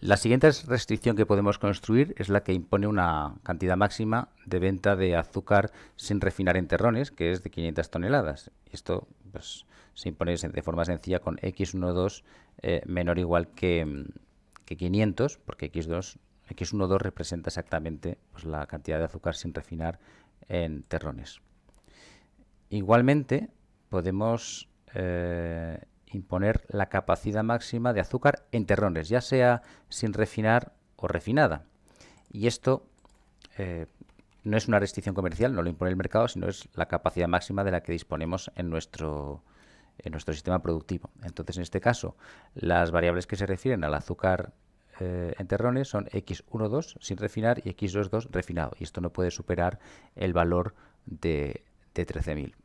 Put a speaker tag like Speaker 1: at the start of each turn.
Speaker 1: La siguiente restricción que podemos construir es la que impone una cantidad máxima de venta de azúcar sin refinar en terrones, que es de 500 toneladas. Esto pues, se impone de forma sencilla con x12 eh, menor o igual que, 500, mm, porque x2, x12 representa exactamente pues, la cantidad de azúcar sin refinar en terrones. Igualmente, podemos eh, imponer la capacidad máxima de azúcar en terrones, ya sea sin refinar o refinada. Y esto eh, no es una restricción comercial, no lo impone el mercado, sino es la capacidad máxima de la que disponemos en nuestro, en nuestro sistema productivo. Entonces, en este caso, las variables que se refieren al azúcar eh, en terrones son x12 sin refinar y x22 refinado. Y esto no puede superar el valor de, de 13.000.